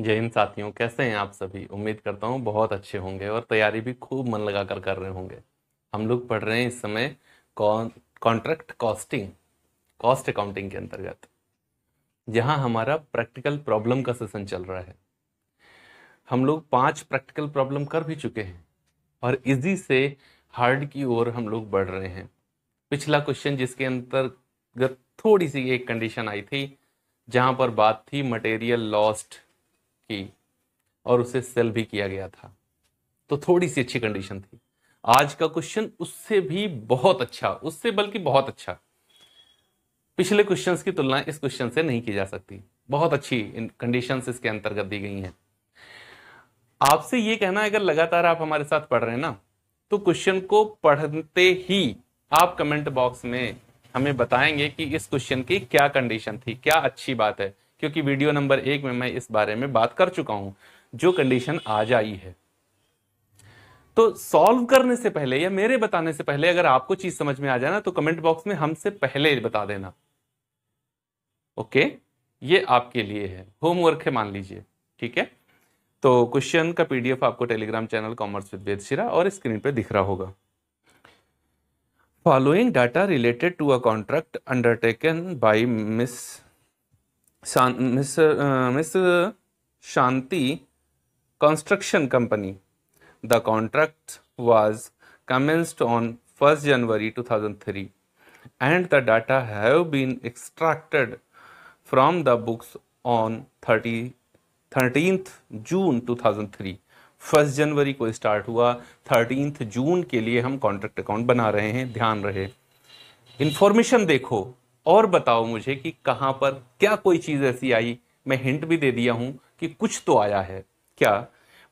जय हिंद साथियों कैसे हैं आप सभी उम्मीद करता हूँ बहुत अच्छे होंगे और तैयारी भी खूब मन लगा कर कर रहे होंगे हम लोग पढ़ रहे हैं इस समय कॉन्ट्रैक्ट कॉस्टिंग कॉस्ट अकाउंटिंग के अंतर्गत जहाँ हमारा प्रैक्टिकल प्रॉब्लम का सेशन चल रहा है हम लोग पांच प्रैक्टिकल प्रॉब्लम कर भी चुके हैं और इजी से हार्ड की ओर हम लोग बढ़ रहे हैं पिछला क्वेश्चन जिसके अंतर्गत थोड़ी सी एक कंडीशन आई थी जहाँ पर बात थी मटेरियल लॉस्ट की और उसे सेल भी किया गया था तो थोड़ी सी अच्छी कंडीशन थी आज का क्वेश्चन उससे भी बहुत अच्छा उससे बल्कि बहुत अच्छा पिछले क्वेश्चंस की तुलना इस क्वेश्चन से नहीं की जा सकती बहुत अच्छी कंडीशन इसके अंतर्गत दी गई हैं आपसे ये कहना है अगर लगातार आप हमारे साथ पढ़ रहे हैं ना तो क्वेश्चन को पढ़ते ही आप कमेंट बॉक्स में हमें बताएंगे कि इस क्वेश्चन की क्या कंडीशन थी क्या अच्छी बात है क्योंकि वीडियो नंबर एक में मैं इस बारे में बात कर चुका हूं जो कंडीशन आज आई है तो सॉल्व करने से पहले या मेरे बताने से पहले अगर आपको चीज समझ में आ जाए ना तो कमेंट बॉक्स में हमसे पहले बता देना ओके ये आपके लिए है होमवर्क है मान लीजिए ठीक है तो क्वेश्चन का पीडीएफ आपको Telegram channel commerce with Vedshira और स्क्रीन पर दिख रहा होगा following data related to a contract undertaken by miss mister Shanti construction company the contract was commenced on first January two thousand three and the data have been extracted from the books on thirty thirteen June two thousand three first January को start हुआ thirteen जून के लिए हम contract account बना रहे हैं ध्यान रहे इंफॉर्मेशन देखो और बताओ मुझे कि कहाँ पर क्या कोई चीज़ ऐसी आई मैं हिंट भी दे दिया हूं कि कुछ तो आया है क्या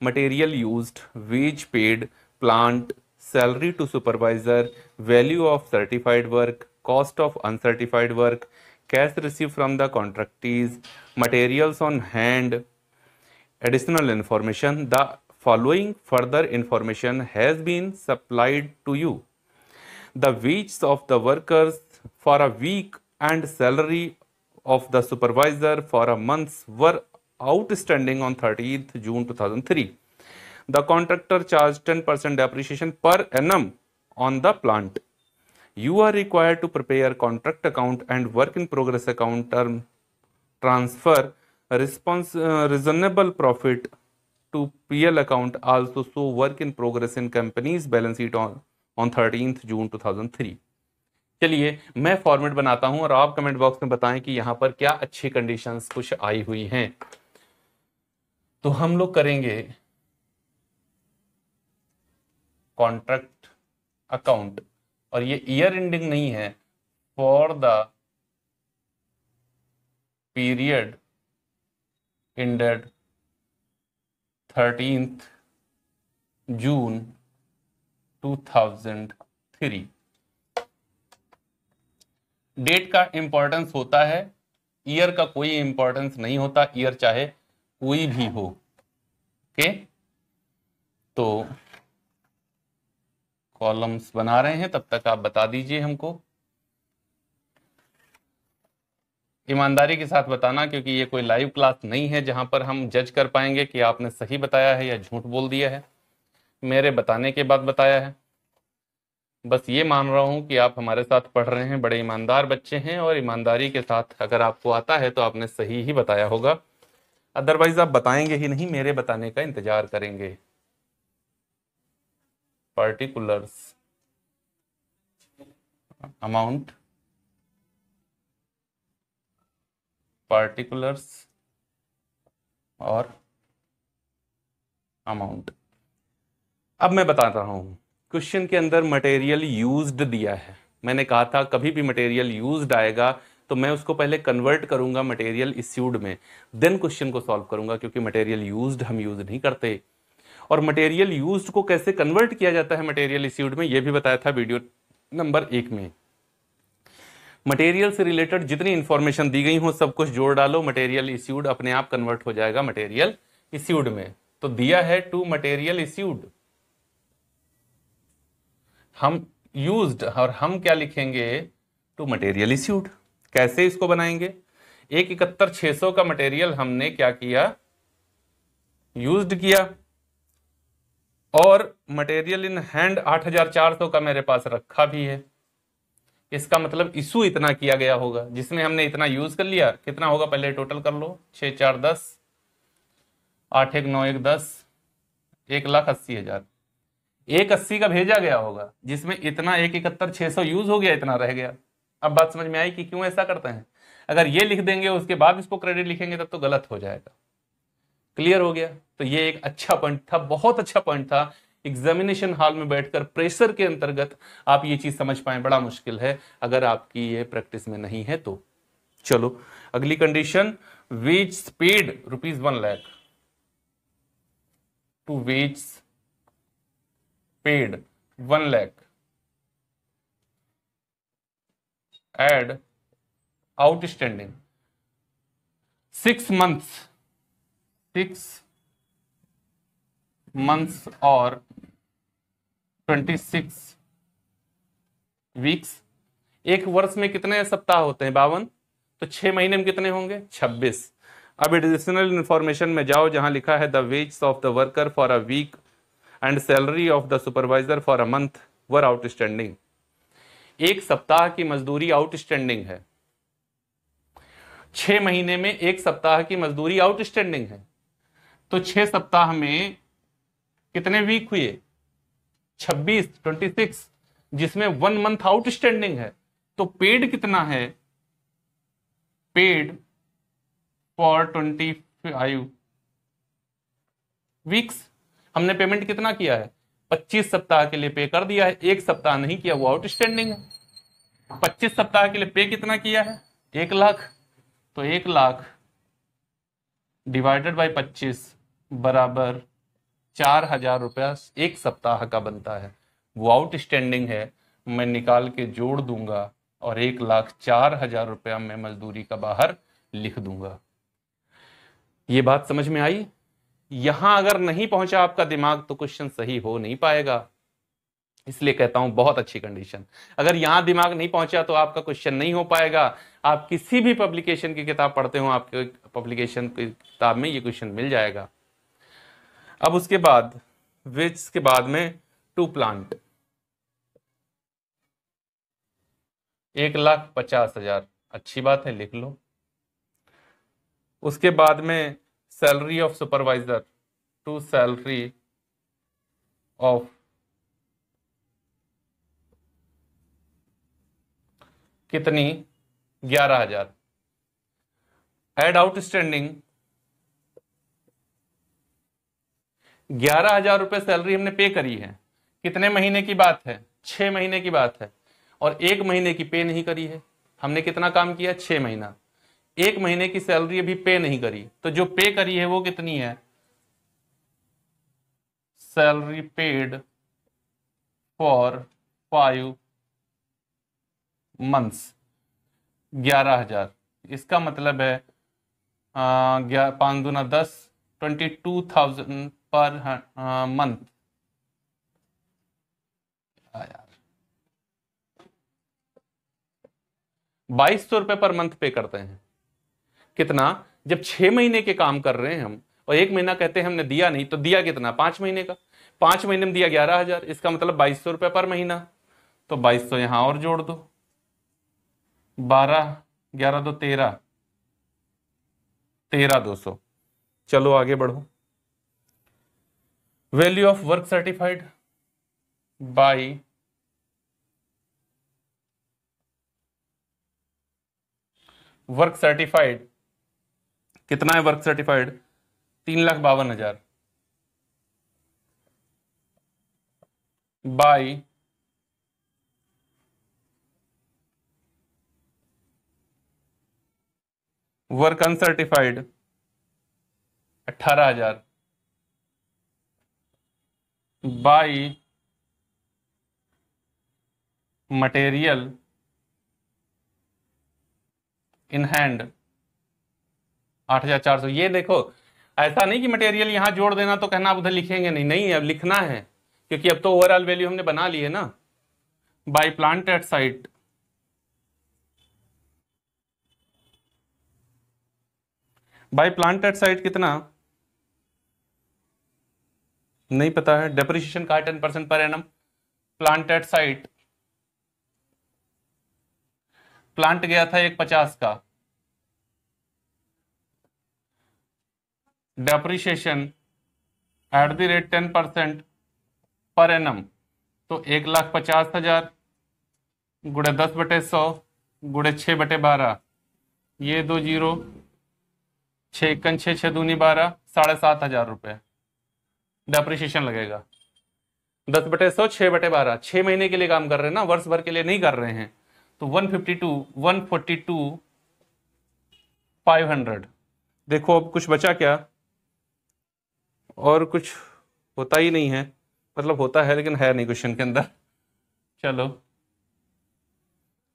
material used wage paid plant salary to supervisor value of certified work cost of uncertified work cash receive from the contractees materials on hand additional information the following further information has been supplied to you the wages of the workers for a week and salary of the supervisor for a month were outstanding on 30th June 2003. The contractor charged 10% depreciation per annum on the plant. You are required to prepare contract account and work in progress account term transfer response uh, reasonable profit to PL account also show work in progress in company's balance sheet on, on 13th June 2003. चलिए मैं format बनाता हूं और आप comment box में बताएं कि यहां पर क्या अच्छी कंडीशन कुछ आई हुई हैं तो हम लोग करेंगे कॉन्ट्रैक्ट अकाउंट और ये ईयर एंडिंग नहीं है for the period ended thirteenth June two thousand three date का इम्पोर्टेंस होता है ईयर का कोई इंपॉर्टेंस नहीं होता ईयर चाहे कोई भी हो ओके तो कॉलम्स बना रहे हैं तब तक आप बता दीजिए हमको ईमानदारी के साथ बताना क्योंकि ये कोई लाइव क्लास नहीं है जहां पर हम जज कर पाएंगे कि आपने सही बताया है या झूठ बोल दिया है मेरे बताने के बाद बताया है बस ये मान रहा हूँ कि आप हमारे साथ पढ़ रहे हैं बड़े ईमानदार बच्चे हैं और ईमानदारी के साथ अगर आपको आता है तो आपने सही ही बताया होगा अदरवाइज आप बताएंगे ही नहीं मेरे बताने का इंतजार करेंगे पर्टिकुलर्स अमाउंट पार्टिकुलर्स और अमाउंट अब मैं बता रहा हूं क्वेश्चन के अंदर मटेरियल यूज्ड दिया है मैंने कहा था कभी भी मटेरियल यूज्ड आएगा तो मैं उसको पहले कन्वर्ट करूंगा मटेरियल इश्यूड में देन क्वेश्चन को सॉल्व करूंगा क्योंकि मटेरियल यूज्ड हम यूज नहीं करते और मटेरियल यूज्ड को कैसे कन्वर्ट किया जाता है मटेरियल इश्यूड में यह भी बताया था वीडियो नंबर एक में मटेरियल से रिलेटेड जितनी इंफॉर्मेशन दी गई हो सब कुछ जोड़ डालो मटेरियल इश्यूड अपने आप कन्वर्ट हो जाएगा मटेरियल इश्यूड में तो दिया है टू मटेरियल इश्यूड हम यूज्ड और हम क्या लिखेंगे टू मटेरियल इश्यूड कैसे इसको बनाएंगे एक इकहत्तर छह सौ का मटेरियल हमने क्या किया यूज्ड किया और मटेरियल इन हैंड आठ हजार चार सौ का मेरे पास रखा भी है इसका मतलब इशू इतना किया गया होगा जिसमें हमने इतना यूज कर लिया कितना होगा पहले टोटल कर लो छः चार दस आठ एक नौ एक दस एक लाख अस्सी हजार एक अस्सी का भेजा गया होगा जिसमें इतना एक इकहत्तर छह सौ यूज हो गया इतना रह गया अब बात समझ में आई कि क्यों ऐसा करते हैं अगर ये लिख देंगे उसके बाद इसको क्रेडिट लिखेंगे तब तो गलत हो जाएगा क्लियर हो गया तो ये एक अच्छा पॉइंट था बहुत अच्छा पॉइंट था एग्जामिनेशन हॉल में बैठकर प्रेशर के अंतर्गत आप ये चीज़ समझ पाए बड़ा मुश्किल है अगर आपकी ये प्रैक्टिस में नहीं है तो चलो अगली condition wage paid rupees one lakh to wage one lakh add outstanding six months six months और ट्वेंटी सिक्स वीक्स एक वर्ष में कितने सप्ताह होते हैं बावन तो छह महीने में कितने होंगे छब्बीस अब एडिशनल इंफॉर्मेशन में जाओ जहां लिखा है the wage of the worker for a week and salary of the supervisor for a month were outstanding एक सप्ताह की मजदूरी आउटस्टैंडिंग है छह महीने में एक सप्ताह की मजदूरी आउटस्टैंडिंग है तो छह सप्ताह में कितने वीक हुए छब्बीस ट्वेंटी सिक्स जिसमें वन मंथ आउटस्टैंडिंग है तो पेड कितना है paid for twenty five weeks हमने पेमेंट कितना किया है पच्चीस सप्ताह के लिए पे कर दिया है एक सप्ताह नहीं किया वो आउटस्टैंडिंग है पच्चीस सप्ताह के लिए पे कितना किया है एक लाख तो एक लाख डिवाइडेड बाई पच्चीस बराबर चार हजार रुपया एक सप्ताह का बनता है वो आउटस्टैंडिंग है मैं निकाल के जोड़ दूंगा और एक लाख चार हजार रुपया मैं मजदूरी का बाहर लिख दूंगा ये बात समझ में आई यहां अगर नहीं पहुंचा आपका दिमाग तो क्वेश्चन सही हो नहीं पाएगा इसलिए कहता हूं बहुत अच्छी कंडीशन अगर यहां दिमाग नहीं पहुंचा तो आपका क्वेश्चन नहीं हो पाएगा आप किसी भी पब्लिकेशन की किताब पढ़ते हो आपके पब्लिकेशन की किताब में ये क्वेश्चन मिल जाएगा अब उसके बाद विच के बाद में टू प्लांट एक लाख पचास हजार अच्छी बात है लिख लो उसके बाद में salary of supervisor to salary of कितनी ग्यारह हजार एड आउटस्टैंडिंग ग्यारह हजार रुपए सैलरी हमने पे करी है कितने महीने की बात है छह महीने की बात है और एक महीने की पे नहीं करी है हमने कितना काम किया छह महीना एक महीने की सैलरी अभी पे नहीं करी तो जो पे करी है वो कितनी है salary paid for five months ग्यारह हजार इसका मतलब है पांच दूना दस twenty two thousand per month बाईस सौ रुपए पर मंथ पे करते हैं कितना जब छह महीने के काम कर रहे हैं हम और एक महीना कहते हैं हमने दिया नहीं तो दिया कितना पांच महीने का पांच महीने में दिया ग्यारह हजार इसका मतलब बाईस सौ रुपए पर महीना तो बाईस सौ यहां और जोड़ दो बारह ग्यारह दो तेरह तेरह दो सौ चलो आगे बढ़ो value of work certified by work certified कितना है वर्क सर्टिफाइड तीन लाख बावन हजार बाई वर्क अनसर्टिफाइड अट्ठारह हजार बाई मटेरियल इन हैंड आठ हजार चार सौ ये देखो ऐसा नहीं कि मटेरियल यहाँ जोड़ देना तो कहना आप उधर लिखेंगे नहीं नहीं अब लिखना है क्योंकि अब तो ओवरऑल वैल्यू हमने बना ली है ना by plant at site by plant at site कितना नहीं पता है डेप्रिशिएशन का ten percent per annum plant at site plant गया था एक पचास का depreciation at the rate ten percent per annum तो एक लाख पचास हजार गुड़े दस बटे सौ गुड़े छः बटे बारह ये दो जीरो छः छः छः दूनी बारह साढ़े सात हजार रुपये डेप्रिशिएशन लगेगा दस बटे सौ छः बटे बारह छः महीने के लिए काम कर रहे हैं ना वर्ष भर के लिए नहीं कर रहे हैं तो one fifty to one forty two five hundred देखो अब कुछ बचा क्या और कुछ होता ही नहीं है मतलब होता है लेकिन है नहीं क्वेश्चन के अंदर चलो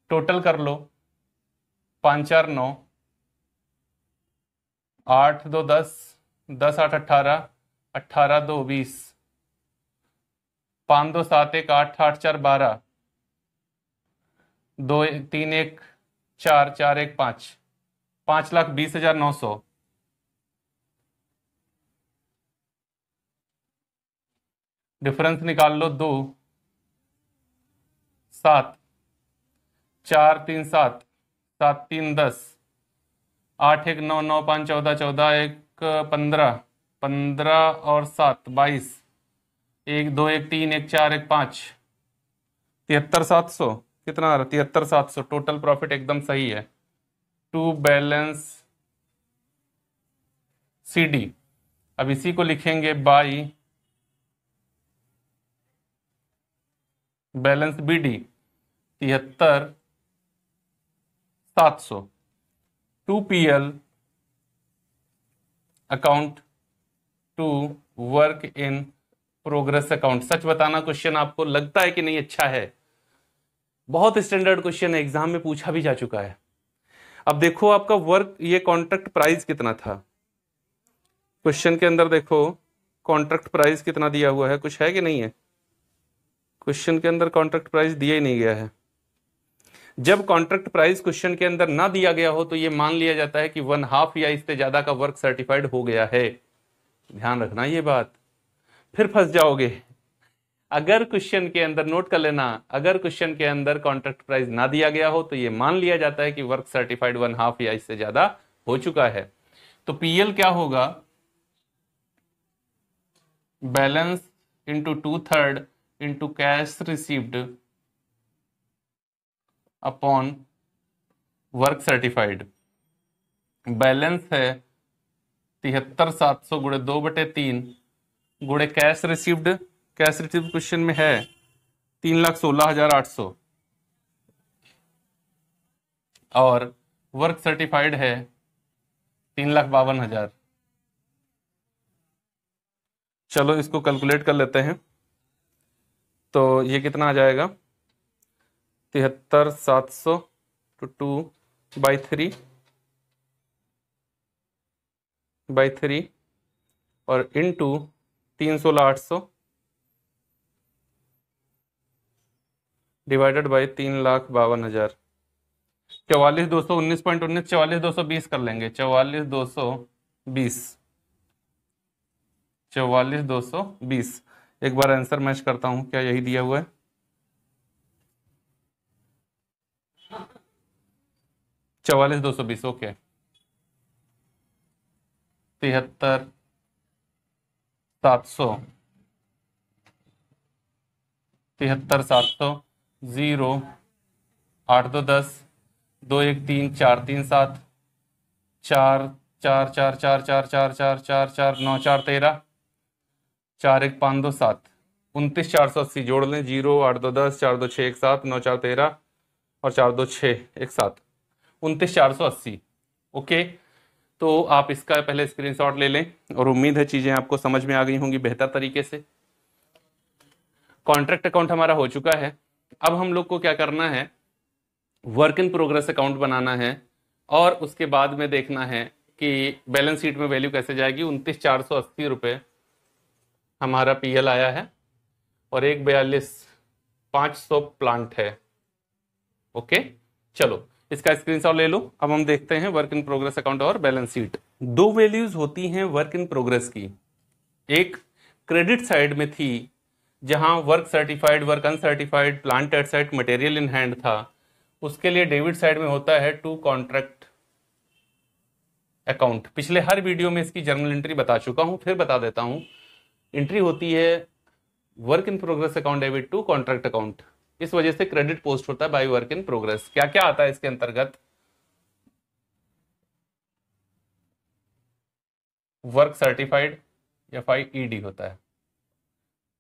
टोटल कर लो पाँच चार नौ आठ दो दस दस आठ अट्ठारह अट्ठारह दो बीस पाँच दो सात एक आठ आठ चार बारह दो तीन एक चार चार एक पाँच पाँच लाख बीस हजार नौ सौ डिफरेंस निकाल लो दो सात चार तीन सात सात तीन दस आठ एक नौ नौ पाँच चौदह चौदह एक पंद्रह पंद्रह और सात बाईस एक दो एक तीन एक चार एक पाँच तिहत्तर सात सौ कितना आ रहा तिहत्तर सात सौ टोटल प्रॉफिट एकदम सही है टू बैलेंस सी डी अब इसी को लिखेंगे बाई बैलेंस बी डी तिहत्तर सात सौ to P L account to work in progress account सच बताना क्वेश्चन आपको लगता है कि नहीं अच्छा है बहुत स्टैंडर्ड क्वेश्चन है एग्जाम में पूछा भी जा चुका है अब देखो आपका वर्क ये कॉन्ट्रैक्ट प्राइस कितना था क्वेश्चन के अंदर देखो कॉन्ट्रैक्ट प्राइस कितना दिया हुआ है कुछ है कि नहीं है क्वेश्चन के अंदर कॉन्ट्रैक्ट प्राइस दिया ही नहीं गया है जब कॉन्ट्रैक्ट प्राइस क्वेश्चन के अंदर ना दिया गया हो तो ये मान लिया जाता है कि वन हाफ या इससे ज़्यादा का वर्क सर्टिफाइड हो गया है ध्यान रखना ये बात फिर फंस जाओगे अगर क्वेश्चन के अंदर नोट कर लेना अगर क्वेश्चन के अंदर कॉन्ट्रैक्ट प्राइस ना दिया गया हो तो ये मान लिया जाता है कि वर्क सर्टिफाइड वन हाफ या इससे ज़्यादा हो चुका है तो पीएल क्या होगा balance into two third into cash received upon work certified balance है तिहत्तर सात सौ गुड़े दो बटे तीन गुड़े cash received cash receive question में है तीन लाख सोलह हजार आठ सौ और वर्क सर्टिफाइड है तीन लाख बावन हजार चलो इसको कैलकुलेट कर लेते हैं तो ये कितना आ जाएगा तिहत्तर सात सौ to two by three by three और इन टू तीन सोलह आठ सौ डिवाइडेड बाई तीन लाख बावन हज़ार चौवालीस दो सौ उन्नीस पॉइंट उन्नीस चौवालीस दो सौ बीस कर लेंगे चौवालीस दो सौ बीस चौवालीस दो सौ बीस एक बार आंसर मैच करता हूं क्या यही दिया हुआ है चवालीस दो सौ बीस ओके तिहत्तर सात सौ तिहत्तर सात सौ ज़ीरो आठ दो दस दो एक तीन चार तीन सात चार चार चार चार चार चार चार चार चार नौ चार तेरह चार एक पाँच दो सात उनतीस चार सौ अस्सी जोड़ लें जीरो आठ दो दस चार दो छः एक सात नौ चार तेरह और चार दो छः एक सात उनतीस चार सौ अस्सी ओके तो आप इसका पहले स्क्रीनशॉट ले लें और उम्मीद है चीज़ें आपको समझ में आ गई होंगी बेहतर तरीके से कॉन्ट्रैक्ट अकाउंट हमारा हो चुका है अब हम लोग को क्या करना है वर्क इन प्रोग्रेस अकाउंट बनाना है और उसके बाद में देखना है कि बैलेंस शीट में वैल्यू कैसे जाएगी उनतीस चार सौ अस्सी रुपये हमारा पीएल आया है और एक बयालीस पाँच सौ प्लांट है ओके चलो इसका स्क्रीनशॉट ले लो अब हम देखते हैं वर्क इन प्रोग्रेस अकाउंट और बैलेंस शीट दो वैल्यूज होती हैं वर्क इन प्रोग्रेस की एक क्रेडिट साइड में थी जहां work certified work uncertified plant at material in hand था उसके लिए डेबिट साइड में होता है टू कॉन्ट्रैक्ट अकाउंट पिछले हर वीडियो में इसकी जर्नल एंट्री बता चुका हूं फिर बता देता हूं एंट्री होती है work in progress account debit to contract account इस वजह से क्रेडिट पोस्ट होता है बाई वर्क इन प्रोग्रेस क्या क्या आता है इसके अंतर्गत work certified F I ED होता है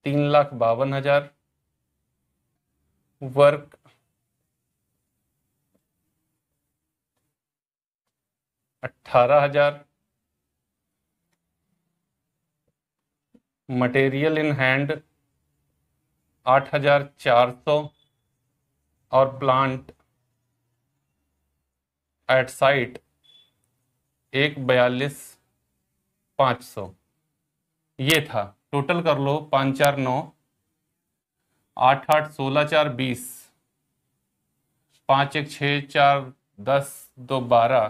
तीन लाख बावन हजार वर्क अट्ठारह हजार मटेरियल इन हैंड 8400 और प्लांट एट साइट एक बयालीस पाँच सौ ये था टोटल कर लो पाँच चार नौ आठ आठ सोलह चार बीस पाँच एक छः चार दस दो बारह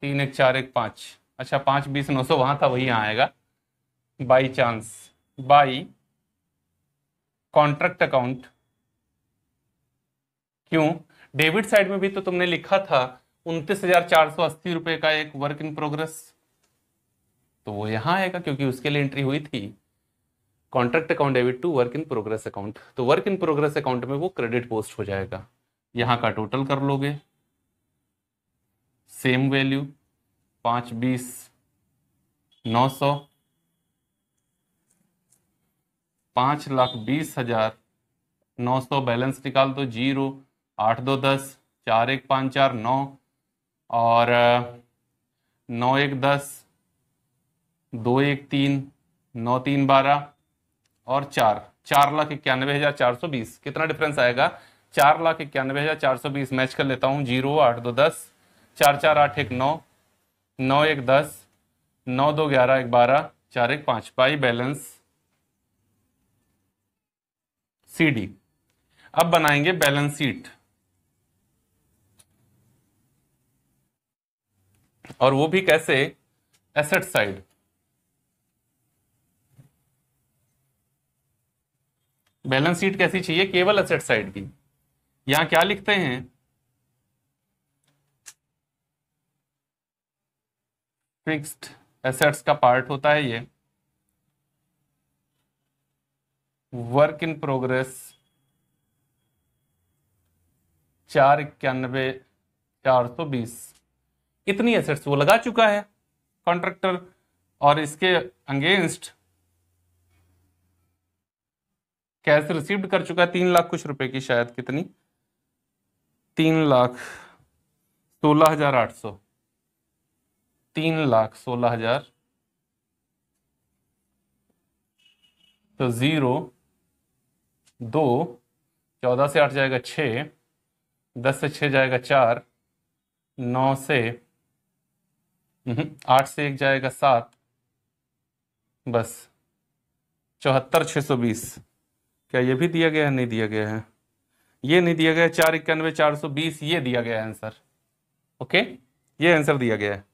तीन एक चार एक पाँच अच्छा पाँच बीस नौ सौ वहाँ था वही आएगा by chance by contract account क्यों डेबिट साइड में भी तो तुमने लिखा था उनतीस हजार चार सौ अस्सी रुपए का एक वर्क इन प्रोग्रेस तो वो यहां आएगा क्योंकि उसके लिए एंट्री हुई थी contract account debit to work in progress account तो वर्क इन प्रोग्रेस अकाउंट में वो क्रेडिट पोस्ट हो जाएगा यहां का टोटल कर लोगे सेम वैल्यू पांच बीस नौ सौ पाँच लाख बीस हजार नौ सौ बैलेंस निकाल दो जीरो आठ दो दस चार एक पाँच चार नौ और नौ एक दस दो एक तीन नौ तीन बारह और चार चार लाख इक्यानवे हज़ार चार सौ बीस कितना डिफरेंस आएगा चार लाख इक्यानवे हज़ार चार सौ बीस मैच कर लेता हूँ जीरो आठ दो दस चार चार आठ एक नौ नौ एक दस नौ दो ग्यारह एक बारह चार एक पाँच बाई बैलेंस सी डी अब बनाएंगे बैलेंस शीट और वो भी कैसे एसेट साइड बैलेंस शीट कैसी चाहिए केवल एसेट साइड की यहां क्या लिखते हैं फिक्स्ड एसेट्स का पार्ट होता है ये वर्क इन प्रोग्रेस चार इक्यानवे चार सौ बीस इतनी एसेट्स वो लगा चुका है कॉन्ट्रैक्टर और इसके अगेंस्ट कैश रिसीव्ड कर चुका है तीन लाख कुछ रुपए की शायद कितनी तीन लाख सोलह हजार आठ सौ तीन लाख सोलह हजार तो जीरो दो चौदह से आठ जाएगा छः दस से छः जाएगा चार नौ से हम्म, आठ से एक जाएगा सात बस चौहत्तर छः सौ बीस क्या ये भी दिया गया है नहीं दिया गया है ये नहीं दिया गया चार इक्यानवे चार सौ बीस ये दिया गया है आंसर ओके ये आंसर दिया गया है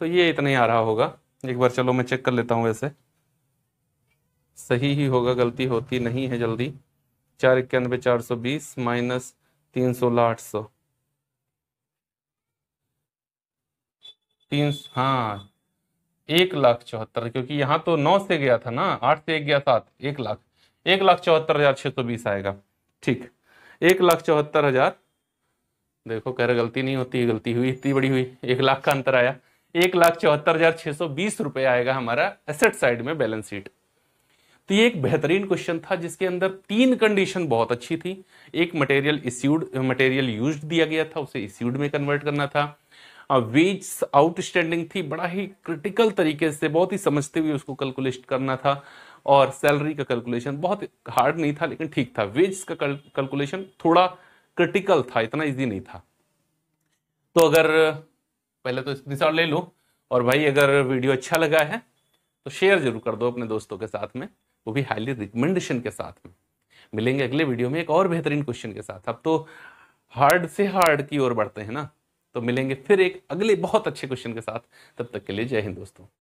तो ये इतना ही आ रहा होगा एक बार चलो मैं चेक कर लेता हूँ वैसे सही ही होगा गलती होती नहीं है जल्दी चार इक्यानबे चार सौ बीस माइनस तीन सोलह आठ सौ तीन हाँ एक लाख चौहत्तर क्योंकि यहाँ तो नौ से गया था ना आठ से एक गया सात एक लाख एक लाख चौहत्तर हजार छह सौ बीस आएगा ठीक एक लाख चौहत्तर हजार देखो कह रहे गलती नहीं होती गलती हुई इतनी बड़ी हुई एक लाख का अंतर आया एक लाख चौहत्तर हजार छह सौ बीस रुपये आएगा हमारा एसेट साइड में बैलेंस शीट तो ये एक बेहतरीन क्वेश्चन था जिसके अंदर तीन कंडीशन बहुत अच्छी थी एक मटेरियल इस्यूड मटेरियल यूज दिया गया था उसे इस्यूड में कन्वर्ट करना था वेज आउटस्टैंडिंग थी बड़ा ही क्रिटिकल तरीके से बहुत ही समझते हुए उसको कैलकुलेट करना था और सैलरी का कैलकुलेशन बहुत हार्ड नहीं था लेकिन ठीक था वेज का कैलकुलेशन थोड़ा क्रिटिकल था इतना इजी नहीं था तो अगर पहले तो स्क्रीनशॉट ले लो और भाई अगर वीडियो अच्छा लगा है तो शेयर जरूर कर दो अपने दोस्तों के साथ में वो भी हाईली रिकमेंडेशन के साथ में मिलेंगे अगले वीडियो में एक और बेहतरीन क्वेश्चन के साथ अब तो हार्ड से हार्ड की ओर बढ़ते हैं ना तो मिलेंगे फिर एक अगले बहुत अच्छे क्वेश्चन के साथ तब तक के लिए जय हिंद दोस्तों